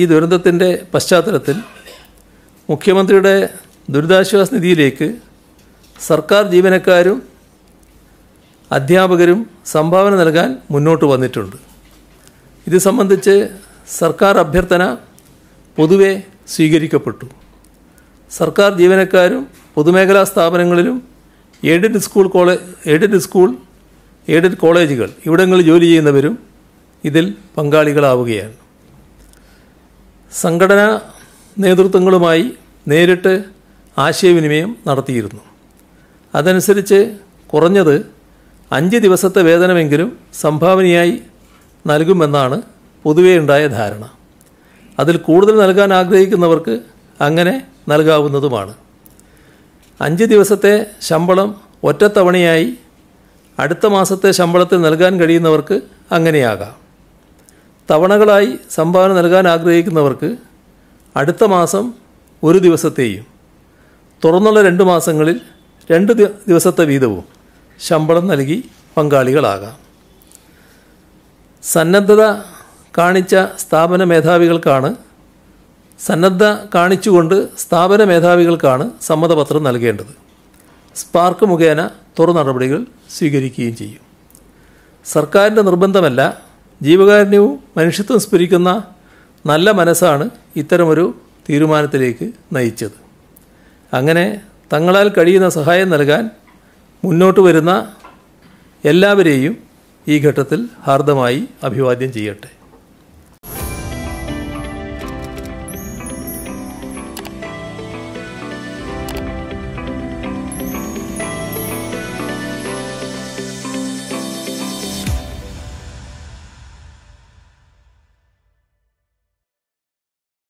ഈ ദുരന്തത്തിൻ്റെ പശ്ചാത്തലത്തിൽ മുഖ്യമന്ത്രിയുടെ ദുരിതാശ്വാസ നിധിയിലേക്ക് സർക്കാർ ജീവനക്കാരും അധ്യാപകരും സംഭാവന നൽകാൻ മുന്നോട്ട് വന്നിട്ടുണ്ട് ഇത് സംബന്ധിച്ച് സർക്കാർ അഭ്യർത്ഥന പൊതുവെ സ്വീകരിക്കപ്പെട്ടു സർക്കാർ ജീവനക്കാരും പൊതുമേഖലാ സ്ഥാപനങ്ങളിലും aided school college aided school aided കോളേജുകൾ ഇവിടങ്ങളിൽ ജോലി ചെയ്യുന്നവരും ഇതിൽ പങ്കാളികളാവുകയാണ് സംഘടനാ നേതൃത്വങ്ങളുമായി നേരിട്ട് ആശയവിനിമയം നടത്തിയിരുന്നു അതനുസരിച്ച് കുറഞ്ഞത് അഞ്ച് ദിവസത്തെ വേതനമെങ്കിലും സംഭാവനയായി നൽകുമെന്നാണ് പൊതുവേ ഉണ്ടായ ധാരണ അതിൽ കൂടുതൽ നൽകാൻ ആഗ്രഹിക്കുന്നവർക്ക് അങ്ങനെ നൽകാവുന്നതുമാണ് അഞ്ച് ദിവസത്തെ ശമ്പളം ഒറ്റത്തവണയായി അടുത്ത മാസത്തെ ശമ്പളത്തിൽ നൽകാൻ കഴിയുന്നവർക്ക് അങ്ങനെയാകാം തവണകളായി സംഭാവന നൽകാൻ ആഗ്രഹിക്കുന്നവർക്ക് അടുത്ത മാസം ഒരു ദിവസത്തെയും തുറന്നുള്ള രണ്ട് മാസങ്ങളിൽ രണ്ട് ദിവസത്തെ വീതവും ശമ്പളം നൽകി പങ്കാളികളാകാം സന്നദ്ധത കാണിച്ച സ്ഥാപന മേധാവികൾക്കാണ് സന്നദ്ധ കാണിച്ചുകൊണ്ട് സ്ഥാപന മേധാവികൾക്കാണ് സമ്മതപത്രം നൽകേണ്ടത് സ്പാർക്ക് മുഖേന തുറ നടപടികൾ സ്വീകരിക്കുകയും ചെയ്യും സർക്കാരിൻ്റെ നിർബന്ധമല്ല ജീവകാരുണ്യവും മനുഷ്യത്വം സ്ഫുരിക്കുന്ന നല്ല മനസ്സാണ് ഇത്തരമൊരു തീരുമാനത്തിലേക്ക് നയിച്ചത് അങ്ങനെ തങ്ങളാൽ കഴിയുന്ന സഹായം നൽകാൻ മുന്നോട്ട് വരുന്ന എല്ലാവരെയും ഈ ഘട്ടത്തിൽ ഹാർദമായി അഭിവാദ്യം ചെയ്യട്ടെ